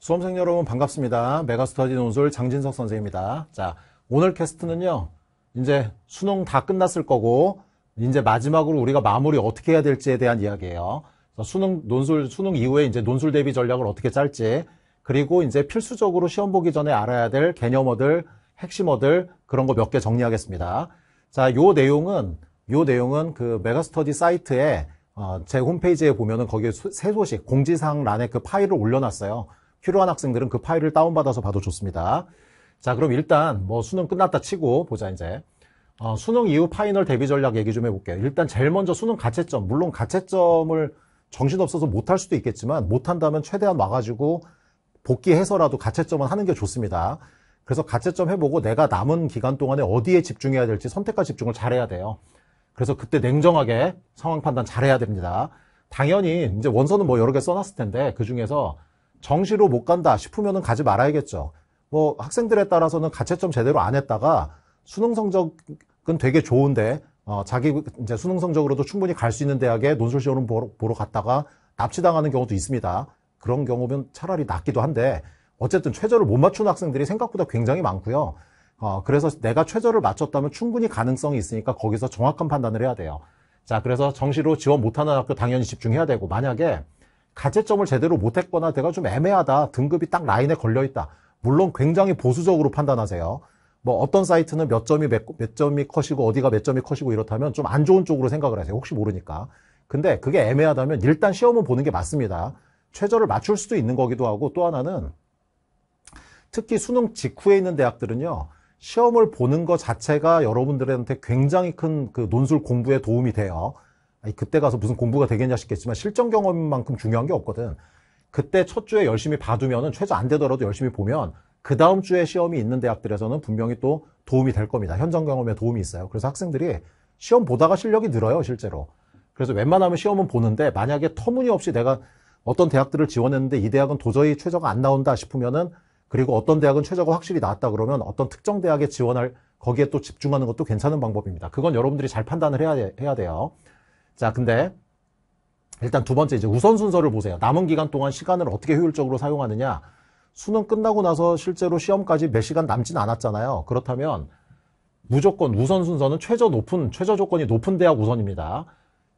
수험생 여러분 반갑습니다. 메가스터디 논술 장진석 선생입니다. 자, 오늘 캐스트는요. 이제 수능 다 끝났을 거고 이제 마지막으로 우리가 마무리 어떻게 해야 될지에 대한 이야기예요. 수능 논술 수능 이후에 이제 논술 대비 전략을 어떻게 짤지 그리고 이제 필수적으로 시험 보기 전에 알아야 될 개념어들, 핵심어들 그런 거 몇 개 정리하겠습니다. 자, 요 내용은 요 내용은 그 메가스터디 사이트에 어, 제 홈페이지에 보면은 거기에 새 소식 공지사항 란에 그 파일을 올려놨어요. 필요한 학생들은 그 파일을 다운받아서 봐도 좋습니다. 자, 그럼 일단 뭐 수능 끝났다 치고 보자, 이제. 어, 수능 이후 파이널 대비 전략 얘기 좀 해볼게요. 일단 제일 먼저 수능 가채점. 물론 가채점을 정신없어서 못 할 수도 있겠지만 못한다면 최대한 와가지고 복귀해서라도 가채점은 하는 게 좋습니다. 그래서 가채점 해보고 내가 남은 기간 동안에 어디에 집중해야 될지 선택과 집중을 잘해야 돼요. 그래서 그때 냉정하게 상황 판단 잘해야 됩니다. 당연히 이제 원서는 뭐 여러 개 써놨을 텐데 그 중에서 정시로 못 간다 싶으면은 가지 말아야겠죠. 뭐 학생들에 따라서는 가채점 제대로 안 했다가 수능 성적은 되게 좋은데 어, 자기 이제 수능 성적으로도 충분히 갈 수 있는 대학에 논술 시험 보러, 보러 갔다가 납치당하는 경우도 있습니다. 그런 경우면 차라리 낫기도 한데 어쨌든 최저를 못맞춘 학생들이 생각보다 굉장히 많고요. 어, 그래서 내가 최저를 맞췄다면 충분히 가능성이 있으니까 거기서 정확한 판단을 해야 돼요. 자, 그래서 정시로 지원 못하는 학교 당연히 집중해야 되고 만약에 가채점을 제대로 못했거나 내가 좀 애매하다. 등급이 딱 라인에 걸려있다. 물론 굉장히 보수적으로 판단하세요. 뭐 어떤 사이트는 몇 점이 몇, 몇 점이 커이고 어디가 몇 점이 커이고 이렇다면 좀 안 좋은 쪽으로 생각을 하세요. 혹시 모르니까. 근데 그게 애매하다면 일단 시험은 보는 게 맞습니다. 최저를 맞출 수도 있는 거기도 하고 또 하나는 특히 수능 직후에 있는 대학들은요. 시험을 보는 것 자체가 여러분들한테 굉장히 큰 그 논술 공부에 도움이 돼요. 아니, 그때 가서 무슨 공부가 되겠냐 싶겠지만 실전 경험만큼 중요한 게 없거든. 그때 첫 주에 열심히 봐두면은 최저 안 되더라도 열심히 보면 그 다음 주에 시험이 있는 대학들에서는 분명히 또 도움이 될 겁니다. 현장 경험에 도움이 있어요. 그래서 학생들이 시험 보다가 실력이 늘어요, 실제로. 그래서 웬만하면 시험은 보는데 만약에 터무니없이 내가 어떤 대학들을 지원했는데 이 대학은 도저히 최저가 안 나온다 싶으면은 그리고 어떤 대학은 최저가 확실히 나왔다 그러면 어떤 특정 대학에 지원할 거기에 또 집중하는 것도 괜찮은 방법입니다. 그건 여러분들이 잘 판단을 해야, 해야 돼요. 자, 근데 일단 두 번째 이제 우선순서를 보세요. 남은 기간 동안 시간을 어떻게 효율적으로 사용하느냐. 수능 끝나고 나서 실제로 시험까지 몇 시간 남진 않았잖아요. 그렇다면 무조건 우선순서는 최저 높은, 최저 조건이 높은 대학 우선입니다.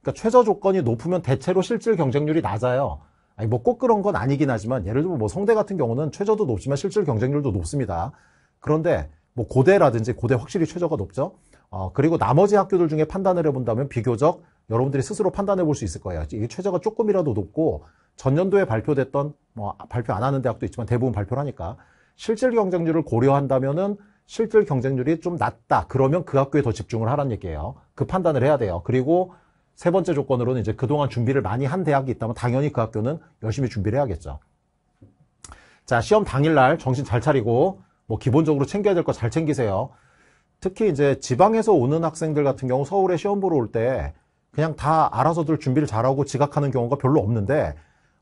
그러니까 최저 조건이 높으면 대체로 실질 경쟁률이 낮아요. 아니, 뭐 꼭 그런 건 아니긴 하지만 예를 들면 뭐 성대 같은 경우는 최저도 높지만 실질 경쟁률도 높습니다. 그런데 뭐 고대라든지 고대 확실히 최저가 높죠. 어, 그리고 나머지 학교들 중에 판단을 해본다면 비교적 여러분들이 스스로 판단해 볼 수 있을 거예요. 이게 최저가 조금이라도 높고 전년도에 발표됐던 뭐 발표 안 하는 대학도 있지만 대부분 발표를 하니까 실질 경쟁률을 고려한다면은 실질 경쟁률이 좀 낮다. 그러면 그 학교에 더 집중을 하라는 얘기예요. 그 판단을 해야 돼요. 그리고 세 번째 조건으로는 이제 그동안 준비를 많이 한 대학이 있다면 당연히 그 학교는 열심히 준비를 해야겠죠. 자, 시험 당일날 정신 잘 차리고 뭐 기본적으로 챙겨야 될 거 잘 챙기세요. 특히 이제 지방에서 오는 학생들 같은 경우 서울에 시험 보러 올때 그냥 다 알아서들 준비를 잘하고 지각하는 경우가 별로 없는데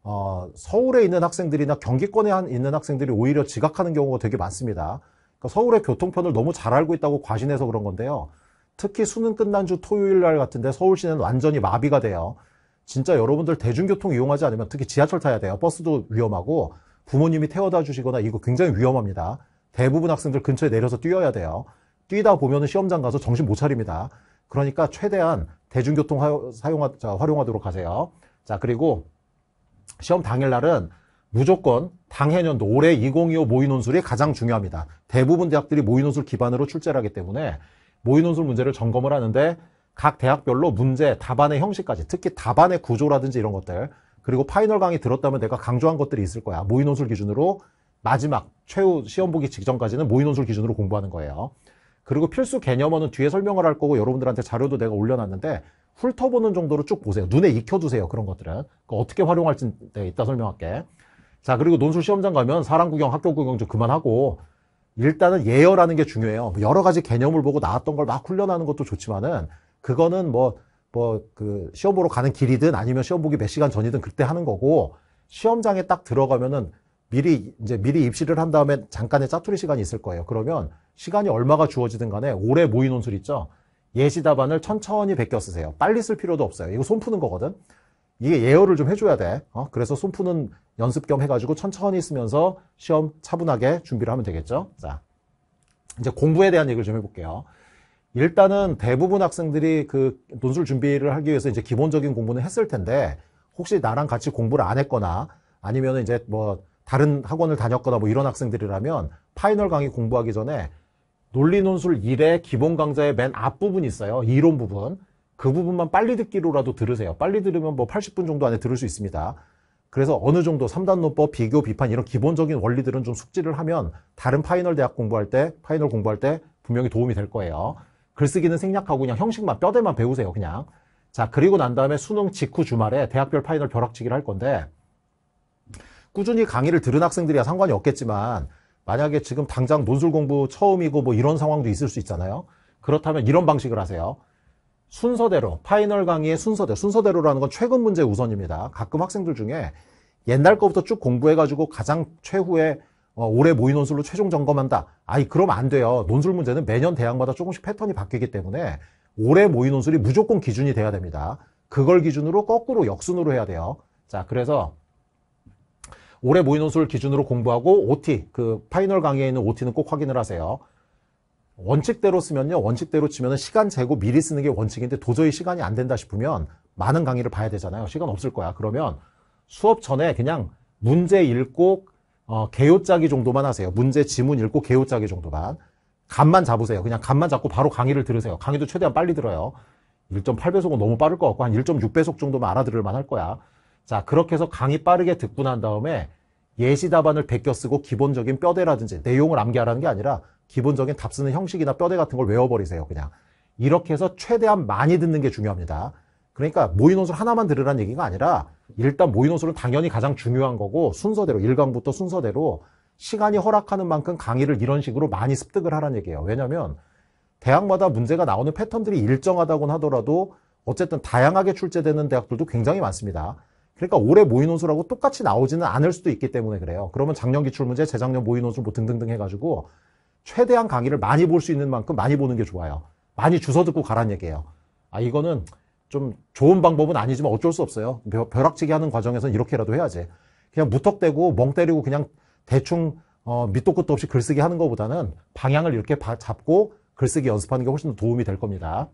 어, 서울에 있는 학생들이나 경기권에 있는 학생들이 오히려 지각하는 경우가 되게 많습니다. 그러니까 서울의 교통편을 너무 잘 알고 있다고 과신해서 그런 건데요. 특히 수능 끝난 주 토요일 날 같은데 서울시는 완전히 마비가 돼요. 진짜 여러분들 대중교통 이용하지 않으면 특히 지하철 타야 돼요. 버스도 위험하고 부모님이 태워다 주시거나 이거 굉장히 위험합니다. 대부분 학생들 근처에 내려서 뛰어야 돼요. 뛰다 보면 시험장 가서 정신 못 차립니다. 그러니까 최대한 대중교통 사용하, 활용하도록 하세요. 자, 그리고 시험 당일날은 무조건 당해년 올해 2025 모의논술이 가장 중요합니다. 대부분 대학들이 모의논술 기반으로 출제를 하기 때문에 모의논술 문제를 점검을 하는데 각 대학별로 문제, 답안의 형식까지 특히 답안의 구조라든지 이런 것들 그리고 파이널 강의 들었다면 내가 강조한 것들이 있을 거야. 모의논술 기준으로 마지막 최후 시험 보기 직전까지는 모의논술 기준으로 공부하는 거예요. 그리고 필수 개념어는 뒤에 설명을 할 거고 여러분들한테 자료도 내가 올려놨는데 훑어보는 정도로 쭉 보세요. 눈에 익혀두세요. 그런 것들은. 어떻게 활용할지 내가 이따 설명할게. 자, 그리고 논술 시험장 가면 사람 구경, 학교 구경 좀 그만하고 일단은 예열하는게 중요해요. 뭐 여러 가지 개념을 보고 나왔던 걸 막 훈련하는 것도 좋지만은 그거는 뭐, 뭐, 그 시험 보러 가는 길이든 아니면 시험 보기 몇 시간 전이든 그때 하는 거고 시험장에 딱 들어가면은 미리 이제 미리 입시를 한 다음에 잠깐의 짜투리 시간이 있을 거예요. 그러면 시간이 얼마가 주어지든 간에 오래 모인 논술 있죠. 예시 답안을 천천히 베껴 쓰세요. 빨리 쓸 필요도 없어요. 이거 손 푸는 거거든. 이게 예열을 좀 해줘야 돼. 어? 그래서 손 푸는 연습 겸 해가지고 천천히 쓰면서 시험 차분하게 준비를 하면 되겠죠. 자, 이제 공부에 대한 얘기를 좀 해볼게요. 일단은 대부분 학생들이 그 논술 준비를 하기 위해서 이제 기본적인 공부는 했을 텐데 혹시 나랑 같이 공부를 안 했거나 아니면 이제 뭐 다른 학원을 다녔거나 뭐 이런 학생들이라면 파이널 강의 공부하기 전에 논리 논술 1의 기본 강좌의 맨 앞부분이 있어요. 이론 부분. 그 부분만 빨리 듣기로라도 들으세요. 빨리 들으면 뭐 80분 정도 안에 들을 수 있습니다. 그래서 어느 정도 3단 논법, 비교, 비판 이런 기본적인 원리들은 좀 숙지를 하면 다른 파이널 대학 공부할 때, 파이널 공부할 때 분명히 도움이 될 거예요. 글쓰기는 생략하고 그냥 형식만 뼈대만 배우세요, 그냥. 자, 그리고 난 다음에 수능 직후 주말에 대학별 파이널 벼락치기를 할 건데 꾸준히 강의를 들은 학생들이야 상관이 없겠지만 만약에 지금 당장 논술 공부 처음이고 뭐 이런 상황도 있을 수 있잖아요. 그렇다면 이런 방식을 하세요. 순서대로 파이널 강의의 순서대로 순서대로라는 건 최근 문제 우선입니다. 가끔 학생들 중에 옛날 거부터 쭉 공부해가지고 가장 최후에 어, 올해 모의 논술로 최종 점검한다. 아이 그럼 안 돼요. 논술 문제는 매년 대학마다 조금씩 패턴이 바뀌기 때문에 올해 모의 논술이 무조건 기준이 돼야 됩니다. 그걸 기준으로 거꾸로 역순으로 해야 돼요. 자 그래서 올해 모의논술을 기준으로 공부하고 OT, 그 파이널 강의에 있는 OT는 꼭 확인을 하세요. 원칙대로 쓰면요. 원칙대로 치면 시간 재고 미리 쓰는 게 원칙인데 도저히 시간이 안 된다 싶으면 많은 강의를 봐야 되잖아요. 시간 없을 거야. 그러면 수업 전에 그냥 문제 읽고 어, 개요짜기 정도만 하세요. 문제 지문 읽고 개요짜기 정도만. 간만 잡으세요. 그냥 간만 잡고 바로 강의를 들으세요. 강의도 최대한 빨리 들어요. 1.8배속은 너무 빠를 것 같고 한 1.6배속 정도만 알아들을 만 할 거야. 자, 그렇게 해서 강의 빠르게 듣고 난 다음에 예시 답안을 베껴 쓰고 기본적인 뼈대라든지 내용을 암기하라는 게 아니라 기본적인 답 쓰는 형식이나 뼈대 같은 걸 외워버리세요, 그냥. 이렇게 해서 최대한 많이 듣는 게 중요합니다. 그러니까 모의논술 하나만 들으라는 얘기가 아니라 일단 모의논술은 당연히 가장 중요한 거고 순서대로, 1강부터 순서대로 시간이 허락하는 만큼 강의를 이런 식으로 많이 습득을 하라는 얘기예요. 왜냐면 하 대학마다 문제가 나오는 패턴들이 일정하다곤 하더라도 어쨌든 다양하게 출제되는 대학들도 굉장히 많습니다. 그러니까 올해 모의논술하고 똑같이 나오지는 않을 수도 있기 때문에 그래요. 그러면 작년 기출문제, 재작년 모의논술 뭐 등등등 해가지고 최대한 강의를 많이 볼 수 있는 만큼 많이 보는 게 좋아요. 많이 주워 듣고 가란 얘기예요. 아 이거는 좀 좋은 방법은 아니지만 어쩔 수 없어요. 벼락치기 하는 과정에서는 이렇게라도 해야지. 그냥 무턱대고 멍 때리고 그냥 대충 어, 밑도 끝도 없이 글쓰기 하는 것보다는 방향을 이렇게 잡고 글쓰기 연습하는 게 훨씬 더 도움이 될 겁니다.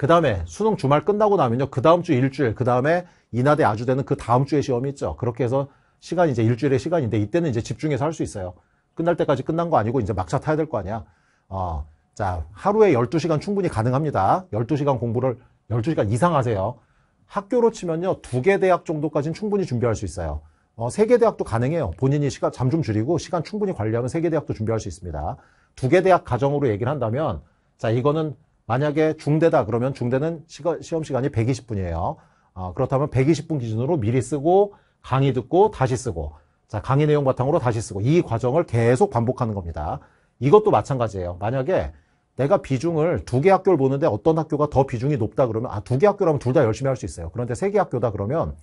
그 다음에 수능 주말 끝나고 나면요. 그 다음 주 일주일, 그 다음에 인하대 아주대는 그 다음 주에 시험이 있죠. 그렇게 해서 시간이 이제 일주일의 시간인데 이때는 이제 집중해서 할 수 있어요. 끝날 때까지 끝난 거 아니고 이제 막차 타야 될 거 아니야. 어, 자, 하루에 12시간 충분히 가능합니다. 12시간 공부를 12시간 이상 하세요. 학교로 치면요. 두 개 대학 정도까지는 충분히 준비할 수 있어요. 어, 세 개 대학도 가능해요. 본인이 시간 잠 좀 줄이고 시간 충분히 관리하면 세 개 대학도 준비할 수 있습니다. 두 개 대학 가정으로 얘기를 한다면 자, 이거는 만약에 중대다 그러면 중대는 시험 시간이 120분이에요. 어, 아, 그렇다면 120분 기준으로 미리 쓰고 강의 듣고 다시 쓰고 자 강의 내용 바탕으로 다시 쓰고 이 과정을 계속 반복하는 겁니다. 이것도 마찬가지예요. 만약에 내가 비중을 두 개 학교를 보는데 어떤 학교가 더 비중이 높다 그러면 아두 개 학교라면 둘 다 열심히 할 수 있어요. 그런데 세 개 학교다 그러면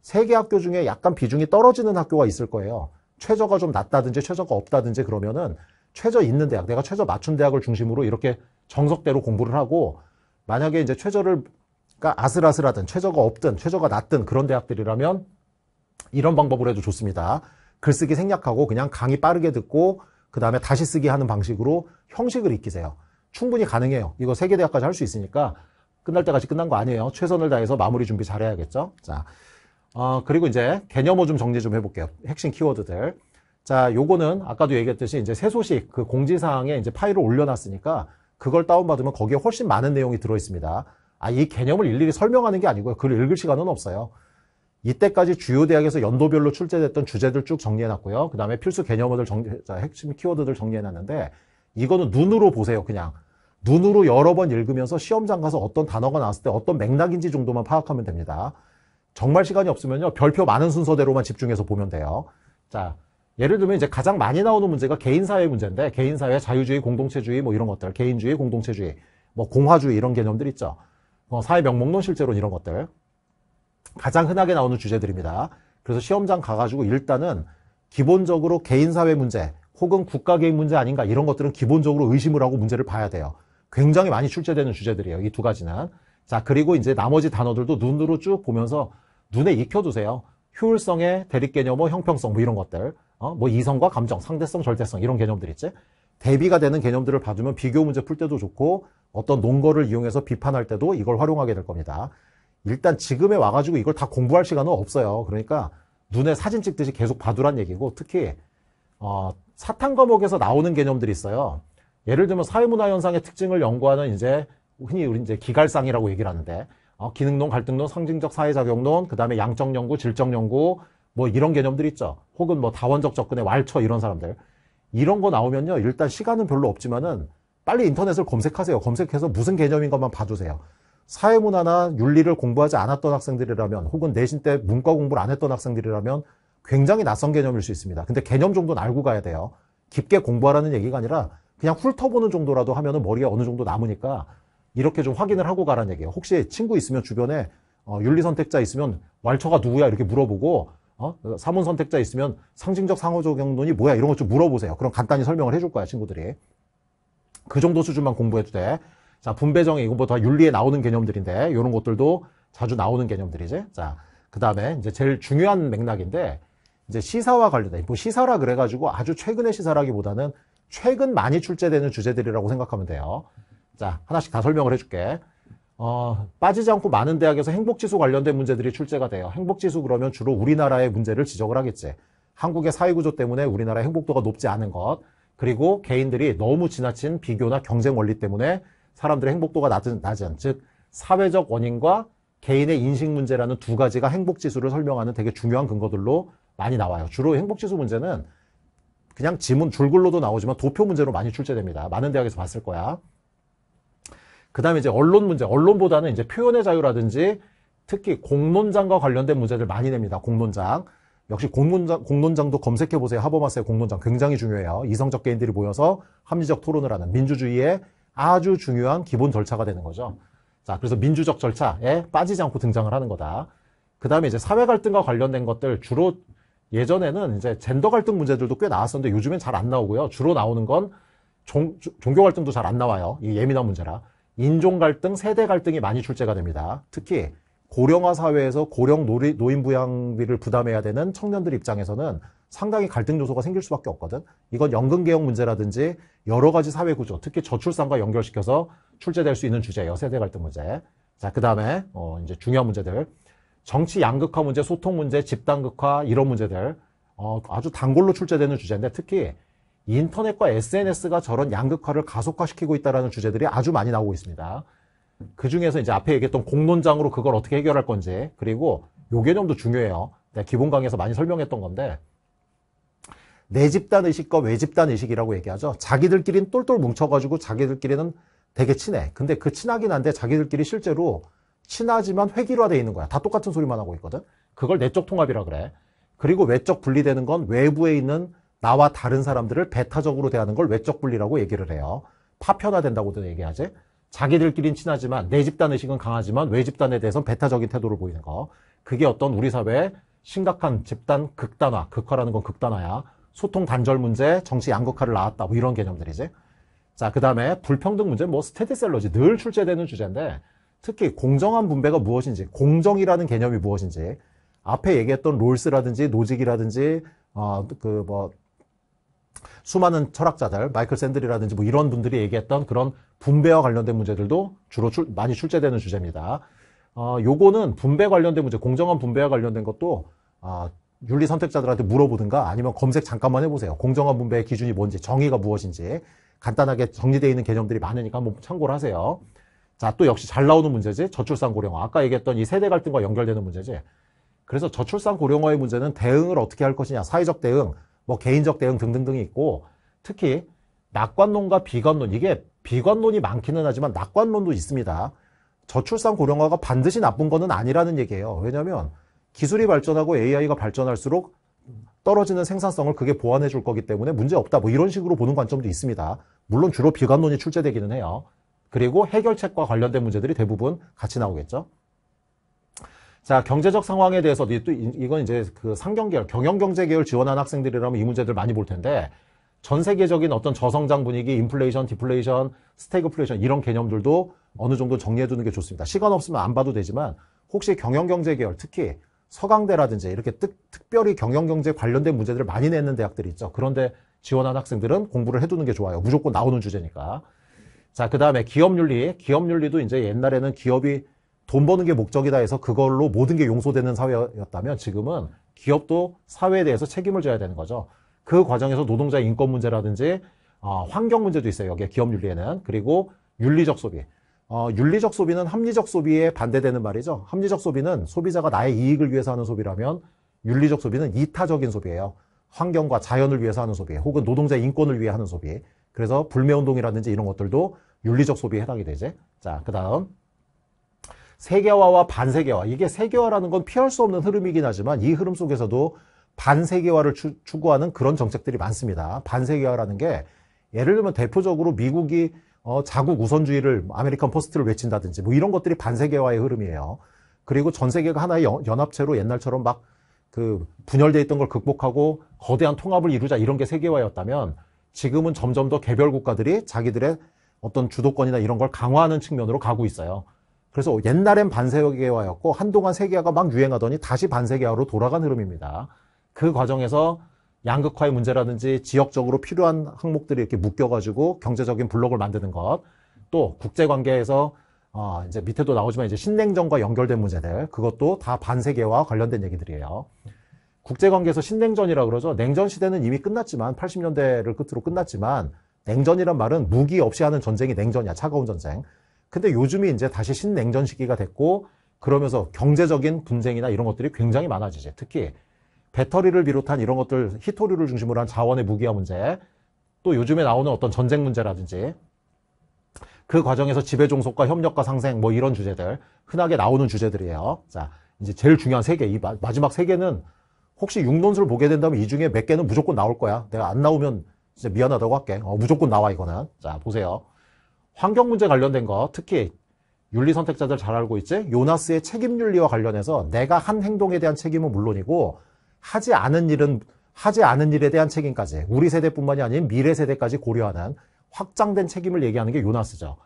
세 개 학교 중에 약간 비중이 떨어지는 학교가 있을 거예요. 최저가 좀 낮다든지 최저가 없다든지 그러면은 최저 있는 대학, 내가 최저 맞춘 대학을 중심으로 이렇게 정석대로 공부를 하고 만약에 이제 최저를 그러니까 아슬아슬하든 최저가 없든 최저가 낮든 그런 대학들이라면 이런 방법으로 해도 좋습니다. 글쓰기 생략하고 그냥 강의 빠르게 듣고 그 다음에 다시 쓰기 하는 방식으로 형식을 익히세요. 충분히 가능해요. 이거 세계 대학까지 할 수 있으니까 끝날 때까지 끝난 거 아니에요. 최선을 다해서 마무리 준비 잘해야겠죠. 자, 어, 그리고 이제 개념어 좀 정리 좀 해볼게요. 핵심 키워드들. 자, 요거는 아까도 얘기했듯이 이제 새 소식 그 공지사항에 이제 파일을 올려놨으니까 그걸 다운받으면 거기에 훨씬 많은 내용이 들어있습니다. 아, 이 개념을 일일이 설명하는 게 아니고요. 글을 읽을 시간은 없어요. 이때까지 주요 대학에서 연도별로 출제됐던 주제들 쭉 정리해놨고요. 그 다음에 필수 개념어들 정리, 핵심 키워드들 정리해놨는데 이거는 눈으로 보세요. 그냥 눈으로 여러 번 읽으면서 시험장 가서 어떤 단어가 나왔을 때 어떤 맥락인지 정도만 파악하면 됩니다. 정말 시간이 없으면요. 별표 많은 순서대로만 집중해서 보면 돼요. 자, 예를 들면 이제 가장 많이 나오는 문제가 개인사회 문제인데 개인사회 자유주의 공동체주의 뭐 이런 것들 개인주의 공동체주의 뭐 공화주의 이런 개념들 있죠 어, 사회 명목론 실제론 이런 것들 가장 흔하게 나오는 주제들입니다 그래서 시험장 가가지고 일단은 기본적으로 개인사회 문제 혹은 국가개인 문제 아닌가 이런 것들은 기본적으로 의심을 하고 문제를 봐야 돼요 굉장히 많이 출제되는 주제들이에요 이 두 가지는 자 그리고 이제 나머지 단어들도 눈으로 쭉 보면서 눈에 익혀두세요 효율성의 대립개념, 뭐 형평성 뭐 이런 것들 어? 뭐 이성과 감정, 상대성, 절대성 이런 개념들 있지. 대비가 되는 개념들을 봐주면 비교 문제 풀 때도 좋고 어떤 논거를 이용해서 비판할 때도 이걸 활용하게 될 겁니다. 일단 지금에 와가지고 이걸 다 공부할 시간은 없어요. 그러니까 눈에 사진 찍듯이 계속 봐두란 얘기고 특히 어, 사탕 과목에서 나오는 개념들이 있어요. 예를 들면 사회문화 현상의 특징을 연구하는 이제 흔히 우리 이제 기갈상이라고 얘기를 하는데 어, 기능론, 갈등론, 상징적 사회작용론, 그 다음에 양적 연구, 질적 연구, 뭐 이런 개념들 있죠. 혹은 뭐 다원적 접근의 왈처 이런 사람들. 이런 거 나오면요. 일단 시간은 별로 없지만은 빨리 인터넷을 검색하세요. 검색해서 무슨 개념인 것만 봐주세요. 사회문화나 윤리를 공부하지 않았던 학생들이라면 혹은 내신 때 문과 공부를 안 했던 학생들이라면 굉장히 낯선 개념일 수 있습니다. 근데 개념 정도는 알고 가야 돼요. 깊게 공부하라는 얘기가 아니라 그냥 훑어보는 정도라도 하면은 머리에 어느 정도 남으니까 이렇게 좀 확인을 하고 가라는 얘기예요. 혹시 친구 있으면 주변에 어, 윤리 선택자 있으면 왈처가 누구야 이렇게 물어보고 어? 사문 선택자 있으면 상징적 상호적용론이 뭐야 이런 것 좀 물어보세요. 그럼 간단히 설명을 해줄 거야 친구들이. 그 정도 수준만 공부해도 돼. 자 분배정의 이거 보다 뭐 윤리에 나오는 개념들인데 이런 것들도 자주 나오는 개념들이지. 자 그다음에 이제 제일 중요한 맥락인데 이제 시사와 관련된 뭐 시사라 그래가지고 아주 최근의 시사라기보다는 최근 많이 출제되는 주제들이라고 생각하면 돼요. 자 하나씩 다 설명을 해줄게. 어, 빠지지 않고 많은 대학에서 행복지수 관련된 문제들이 출제가 돼요. 행복지수 그러면 주로 우리나라의 문제를 지적을 하겠지. 한국의 사회구조 때문에 우리나라의 행복도가 높지 않은 것, 그리고 개인들이 너무 지나친 비교나 경쟁 원리 때문에 사람들의 행복도가 낮은, 낮은, 즉, 사회적 원인과 개인의 인식 문제라는 두 가지가 행복지수를 설명하는 되게 중요한 근거들로 많이 나와요. 주로 행복지수 문제는 그냥 지문 줄글로도 나오지만 도표 문제로 많이 출제됩니다. 많은 대학에서 봤을 거야. 그 다음에 이제 언론 문제, 언론보다는 이제 표현의 자유라든지 특히 공론장과 관련된 문제를 많이 냅니다. 공론장. 역시 공론장, 공론장도 검색해보세요. 하버마스의 공론장 굉장히 중요해요. 이성적 개인들이 모여서 합리적 토론을 하는 민주주의의 아주 중요한 기본 절차가 되는 거죠. 자, 그래서 민주적 절차에 빠지지 않고 등장을 하는 거다. 그 다음에 이제 사회 갈등과 관련된 것들 주로 예전에는 이제 젠더 갈등 문제들도 꽤 나왔었는데 요즘엔 잘 안 나오고요. 주로 나오는 건 종, 종교 갈등도 잘 안 나와요. 이 예민한 문제라. 인종 갈등, 세대 갈등이 많이 출제가 됩니다. 특히 고령화 사회에서 고령 노인 부양비를 부담해야 되는 청년들 입장에서는 상당히 갈등 요소가 생길 수밖에 없거든. 이건 연금 개혁 문제라든지 여러 가지 사회 구조, 특히 저출산과 연결시켜서 출제될 수 있는 주제예요. 세대 갈등 문제. 자, 그다음에 어 이제 중요한 문제들. 정치 양극화 문제, 소통 문제, 집단 극화 이런 문제들. 어 아주 단골로 출제되는 주제인데 특히 인터넷과 SNS가 저런 양극화를 가속화시키고 있다는 주제들이 아주 많이 나오고 있습니다. 그 중에서 이제 앞에 얘기했던 공론장으로 그걸 어떻게 해결할 건지, 그리고 요 개념도 중요해요. 기본 강의에서 많이 설명했던 건데, 내 집단 의식과 외 집단 의식이라고 얘기하죠. 자기들끼리는 똘똘 뭉쳐가지고 자기들끼리는 되게 친해. 근데 그 친하긴 한데 자기들끼리 실제로 친하지만 획일화돼 있는 거야. 다 똑같은 소리만 하고 있거든. 그걸 내적 통합이라 그래. 그리고 외적 분리되는 건 외부에 있는 나와 다른 사람들을 배타적으로 대하는 걸 외적 분리라고 얘기를 해요. 파편화된다고도 얘기하지. 자기들끼린 친하지만 내 집단 의식은 강하지만 외 집단에 대해서는 배타적인 태도를 보이는 거. 그게 어떤 우리 사회의 심각한 집단 극단화, 극화라는 건 극단화야. 소통 단절 문제, 정치 양극화를 낳았다. 뭐 이런 개념들이지. 자, 그 다음에 불평등 문제, 뭐 스테디셀러지 늘 출제되는 주제인데 특히 공정한 분배가 무엇인지, 공정이라는 개념이 무엇인지 앞에 얘기했던 롤스라든지 노직이라든지 어, 그뭐 수많은 철학자들, 마이클 샌들이라든지 뭐 이런 분들이 얘기했던 그런 분배와 관련된 문제들도 주로 출, 많이 출제되는 주제입니다. 어, 요거는 분배 관련된 문제, 공정한 분배와 관련된 것도 어, 윤리 선택자들한테 물어보든가 아니면 검색 잠깐만 해보세요. 공정한 분배의 기준이 뭔지, 정의가 무엇인지 간단하게 정리되어 있는 개념들이 많으니까 한번 참고를 하세요. 자, 또 역시 잘 나오는 문제지. 저출산 고령화. 아까 얘기했던 이 세대 갈등과 연결되는 문제지. 그래서 저출산 고령화의 문제는 대응을 어떻게 할 것이냐, 사회적 대응, 뭐 개인적 대응 등등등이 있고 특히 낙관론과 비관론 이게 비관론이 많기는 하지만 낙관론도 있습니다. 저출산 고령화가 반드시 나쁜 것은 아니라는 얘기예요. 왜냐하면 기술이 발전하고 AI가 발전할수록 떨어지는 생산성을 그게 보완해 줄 거기 때문에 문제 없다. 뭐 이런 식으로 보는 관점도 있습니다. 물론 주로 비관론이 출제되기는 해요. 그리고 해결책과 관련된 문제들이 대부분 같이 나오겠죠. 자, 경제적 상황에 대해서 또 이건 이제 그 상경계열, 경영경제계열 지원한 학생들이라면 이 문제들 많이 볼 텐데 전 세계적인 어떤 저성장 분위기, 인플레이션, 디플레이션, 스태그플레이션 이런 개념들도 어느 정도 정리해 두는 게 좋습니다. 시간 없으면 안 봐도 되지만 혹시 경영경제 계열 특히 서강대라든지 이렇게 특, 특별히 경영경제 관련된 문제들을 많이 내는 대학들이 있죠. 그런데 지원한 학생들은 공부를 해두는 게 좋아요. 무조건 나오는 주제니까. 자, 그 다음에 기업윤리. 기업윤리도 이제 옛날에는 기업이 돈 버는 게 목적이다 해서 그걸로 모든 게 용서되는 사회였다면 지금은 기업도 사회에 대해서 책임을 져야 되는 거죠. 그 과정에서 노동자 인권 문제라든지 어, 환경 문제도 있어요. 여기에 기업 윤리에는 그리고 윤리적 소비. 어, 윤리적 소비는 합리적 소비에 반대되는 말이죠. 합리적 소비는 소비자가 나의 이익을 위해서 하는 소비라면 윤리적 소비는 이타적인 소비예요. 환경과 자연을 위해서 하는 소비, 혹은 노동자 인권을 위해 하는 소비. 그래서 불매운동이라든지 이런 것들도 윤리적 소비에 해당이 되지. 자, 그 다음. 세계화와 반세계화 이게 세계화라는 건 피할 수 없는 흐름이긴 하지만 이 흐름 속에서도 반세계화를 추, 구하는 그런 정책들이 많습니다. 반세계화라는 게 예를 들면 대표적으로 미국이 어, 자국 우선주의를 아메리칸 포스트를 외친다든지 뭐 이런 것들이 반세계화의 흐름이에요. 그리고 전 세계가 하나의 연, 연합체로 옛날처럼 막 그 분열돼 있던 걸 극복하고 거대한 통합을 이루자 이런 게 세계화였다면 지금은 점점 더 개별 국가들이 자기들의 어떤 주도권이나 이런 걸 강화하는 측면으로 가고 있어요. 그래서 옛날엔 반세계화였고 한동안 세계화가 막 유행하더니 다시 반세계화로 돌아간 흐름입니다. 그 과정에서 양극화의 문제라든지 지역적으로 필요한 항목들이 이렇게 묶여가지고 경제적인 블록을 만드는 것, 또 국제관계에서 어, 이제 밑에도 나오지만 이제 신냉전과 연결된 문제들, 그것도 다 반세계와 관련된 얘기들이에요. 국제관계에서 신냉전이라 그러죠. 냉전 시대는 이미 끝났지만, 80년대를 끝으로 끝났지만, 냉전이란 말은 무기 없이 하는 전쟁이 냉전이야. 차가운 전쟁. 근데 요즘이 이제 다시 신냉전 시기가 됐고 그러면서 경제적인 분쟁이나 이런 것들이 굉장히 많아지죠. 특히 배터리를 비롯한 이런 것들 히토류를 중심으로 한 자원의 무기화 문제 또 요즘에 나오는 어떤 전쟁 문제라든지 그 과정에서 지배 종속과 협력과 상생 뭐 이런 주제들 흔하게 나오는 주제들이에요. 자 이제 제일 중요한 세개이 마지막 세 개는 혹시 육론술을 보게 된다면 이 중에 몇 개는 무조건 나올 거야. 내가 안 나오면 진짜 미안하다고 할게. 어, 무조건 나와 이거는. 자 보세요. 환경 문제 관련된 거 특히 윤리 선택자들 잘 알고 있지? 요나스의 책임 윤리와 관련해서 내가 한 행동에 대한 책임은 물론이고 하지 않은 일은 하지 않은 일에 대한 책임까지 우리 세대뿐만이 아닌 미래 세대까지 고려하는 확장된 책임을 얘기하는 게 요나스죠.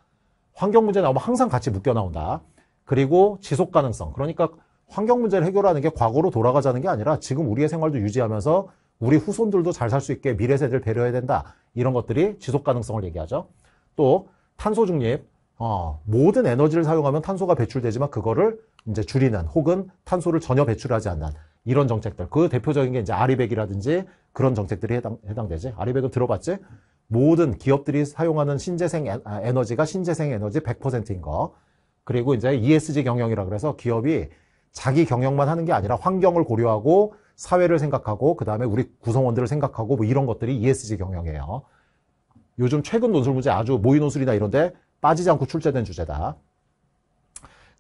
환경 문제 나오면 항상 같이 묶여 나온다. 그리고 지속 가능성. 그러니까 환경 문제를 해결하는 게 과거로 돌아가자는 게 아니라 지금 우리의 생활도 유지하면서 우리 후손들도 잘 살 수 있게 미래 세대를 배려해야 된다. 이런 것들이 지속 가능성을 얘기하죠. 또 탄소 중립, 어, 모든 에너지를 사용하면 탄소가 배출되지만 그거를 이제 줄이는 혹은 탄소를 전혀 배출하지 않는 이런 정책들. 그 대표적인 게 이제 아리백이라든지 그런 정책들이 해당, 해당되지. 아리백은 들어봤지? 모든 기업들이 사용하는 신재생 아, 에너지가 신재생 에너지 100%인 거. 그리고 이제 ESG 경영이라 그래서 기업이 자기 경영만 하는 게 아니라 환경을 고려하고 사회를 생각하고 그다음에 우리 구성원들을 생각하고 뭐 이런 것들이 ESG 경영이에요. 요즘 최근 논술 문제 아주 모의 논술이나 이런데 빠지지 않고 출제된 주제다.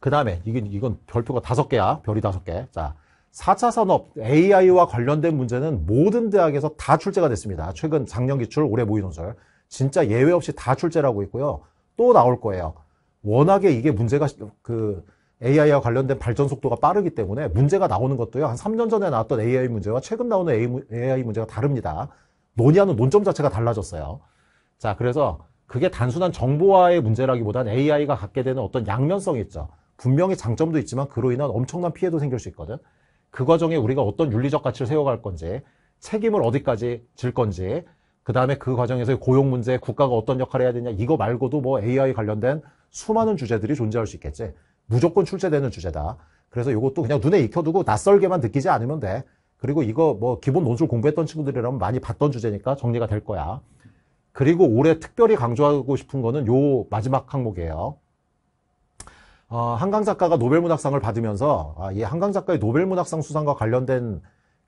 그 다음에 이건, 이건 별표가 다섯 개야. 별이 다섯 개. 자, 4차 산업 AI와 관련된 문제는 모든 대학에서 다 출제가 됐습니다. 최근 작년 기출, 올해 모의 논술. 진짜 예외 없이 다 출제라고 있고요. 또 나올 거예요. 워낙에 이게 문제가 그 AI와 관련된 발전 속도가 빠르기 때문에 문제가 나오는 것도요. 한 3년 전에 나왔던 AI 문제와 최근 나오는 AI 문제가 다릅니다. 논의하는 논점 자체가 달라졌어요. 자, 그래서 그게 단순한 정보화의 문제라기보다는 AI가 갖게 되는 어떤 양면성이 있죠. 분명히 장점도 있지만 그로 인한 엄청난 피해도 생길 수 있거든. 그 과정에 우리가 어떤 윤리적 가치를 세워갈 건지, 책임을 어디까지 질 건지, 그 다음에 그 과정에서 의 고용 문제, 국가가 어떤 역할을 해야 되냐, 이거 말고도 뭐 AI 관련된 수많은 주제들이 존재할 수 있겠지. 무조건 출제되는 주제다. 그래서 이것도 그냥 눈에 익혀두고 낯설게만 느끼지 않으면 돼. 그리고 이거 뭐 기본 논술 공부했던 친구들이라면 많이 봤던 주제니까 정리가 될 거야. 그리고 올해 특별히 강조하고 싶은 거는 요 마지막 항목이에요. 어, 한강 작가가 노벨문학상을 받으면서 아, 이 한강 작가의 노벨문학상 수상과 관련된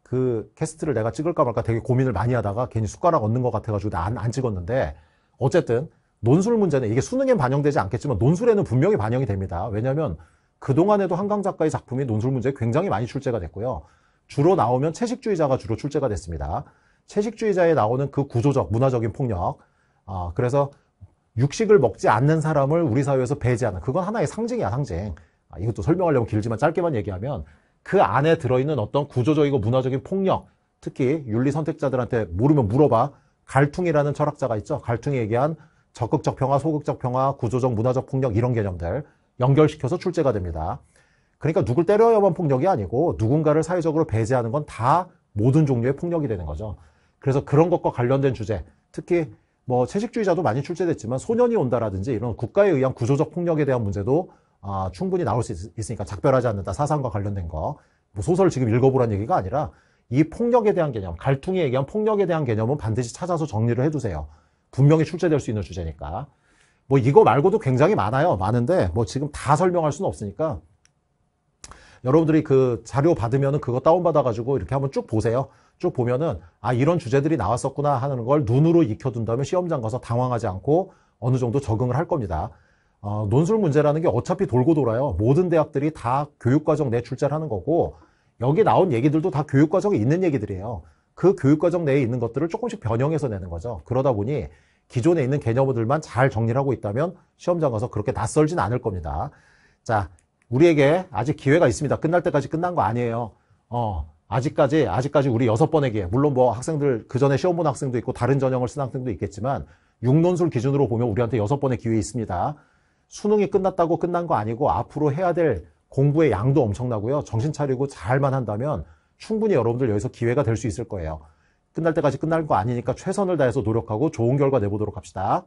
그 캐스트를 내가 찍을까 말까 되게 고민을 많이 하다가 괜히 숟가락 얻는 것 같아가지고 안, 안 찍었는데 어쨌든 논술 문제는 이게 수능엔 반영되지 않겠지만 논술에는 분명히 반영이 됩니다. 왜냐하면 그동안에도 한강 작가의 작품이 논술 문제에 굉장히 많이 출제가 됐고요. 주로 나오면 채식주의자가 주로 출제가 됐습니다. 채식주의자에 나오는 그 구조적, 문화적인 폭력. 아, 그래서 육식을 먹지 않는 사람을 우리 사회에서 배제하는 그건 하나의 상징이야, 상징. 아, 이것도 설명하려면 길지만 짧게만 얘기하면 그 안에 들어있는 어떤 구조적이고 문화적인 폭력, 특히 윤리 선택자들한테 모르면 물어봐. 갈퉁이라는 철학자가 있죠. 갈퉁이 얘기한 적극적 평화, 소극적 평화, 구조적, 문화적 폭력 이런 개념들 연결시켜서 출제가 됩니다. 그러니까 누굴 때려야만 폭력이 아니고 누군가를 사회적으로 배제하는 건 다 모든 종류의 폭력이 되는 거죠. 그래서 그런 것과 관련된 주제, 특히 뭐 채식주의자도 많이 출제됐지만 소년이 온다라든지 이런 국가에 의한 구조적 폭력에 대한 문제도 아, 충분히 나올 수 있, 으니까 작별하지 않는다. 사상과 관련된 거. 뭐 소설 을 지금 읽어보라는 얘기가 아니라 이 폭력에 대한 개념, 갈퉁이에 의한 폭력에 대한 개념은 반드시 찾아서 정리를 해두세요. 분명히 출제될 수 있는 주제니까. 뭐 이거 말고도 굉장히 많아요. 많은데 뭐 지금 다 설명할 수는 없으니까 여러분들이 그 자료 받으면은 그거 다운받아가지고 이렇게 한번 쭉 보세요. 쭉 보면은 아 이런 주제들이 나왔었구나 하는 걸 눈으로 익혀둔다면 시험장 가서 당황하지 않고 어느 정도 적응을 할 겁니다. 어, 논술 문제라는 게 어차피 돌고 돌아요. 모든 대학들이 다 교육과정 내 출제를 하는 거고 여기 나온 얘기들도 다 교육과정에 있는 얘기들이에요. 그 교육과정 내에 있는 것들을 조금씩 변형해서 내는 거죠. 그러다 보니 기존에 있는 개념들만 잘 정리를 하고 있다면 시험장 가서 그렇게 낯설진 않을 겁니다. 자, 우리에게 아직 기회가 있습니다. 끝날 때까지 끝난 거 아니에요. 어, 아직까지, 아직까지 우리 여섯 번의 기회. 물론 뭐 학생들, 그 전에 시험 본 학생도 있고 다른 전형을 쓴 학생도 있겠지만, 육논술 기준으로 보면 우리한테 여섯 번의 기회 있습니다. 수능이 끝났다고 끝난 거 아니고 앞으로 해야 될 공부의 양도 엄청나고요. 정신 차리고 잘만 한다면 충분히 여러분들 여기서 기회가 될 수 있을 거예요. 끝날 때까지 끝날 거 아니니까 최선을 다해서 노력하고 좋은 결과 내보도록 합시다.